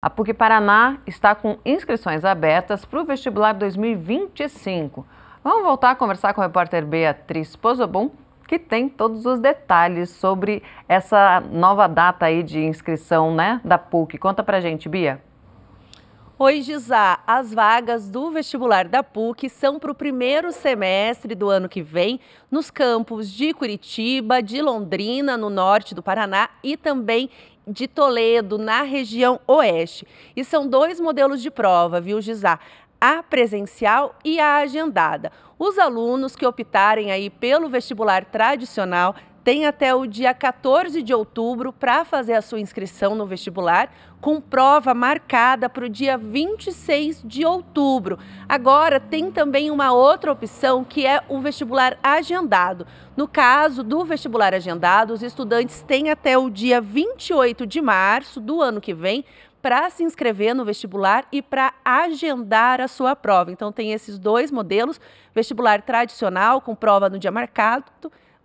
A PUC Paraná está com inscrições abertas para o vestibular 2025. Vamos voltar a conversar com a repórter Beatriz Pozobon, que tem todos os detalhes sobre essa nova data aí de inscrição né, da PUC. Conta pra gente, Bia. Oi, Gizá. As vagas do vestibular da PUC são para o primeiro semestre do ano que vem nos campos de Curitiba, de Londrina, no norte do Paraná e também de Toledo, na região oeste. E são dois modelos de prova, viu, Gisá? a presencial e a agendada. Os alunos que optarem aí pelo vestibular tradicional tem até o dia 14 de outubro para fazer a sua inscrição no vestibular, com prova marcada para o dia 26 de outubro. Agora, tem também uma outra opção que é o vestibular agendado. No caso do vestibular agendado, os estudantes têm até o dia 28 de março do ano que vem para se inscrever no vestibular e para agendar a sua prova. Então, tem esses dois modelos: vestibular tradicional, com prova no dia marcado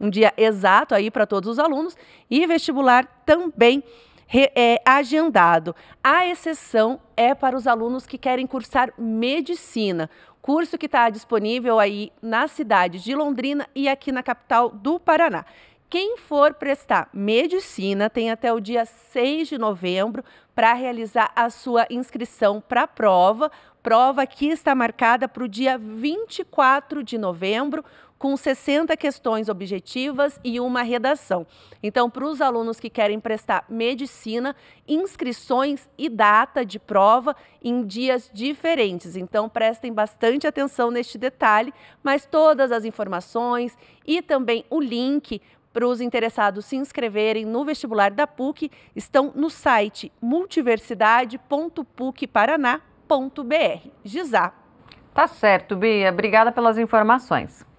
um dia exato aí para todos os alunos e vestibular também é, agendado. A exceção é para os alunos que querem cursar medicina, curso que está disponível aí na cidade de Londrina e aqui na capital do Paraná. Quem for prestar medicina tem até o dia 6 de novembro para realizar a sua inscrição para a prova. Prova que está marcada para o dia 24 de novembro, com 60 questões objetivas e uma redação. Então, para os alunos que querem prestar medicina, inscrições e data de prova em dias diferentes. Então, prestem bastante atenção neste detalhe, mas todas as informações e também o link para os interessados se inscreverem no vestibular da PUC, estão no site multiversidade.pucparaná.br. Gizá. Tá certo, Bia. Obrigada pelas informações.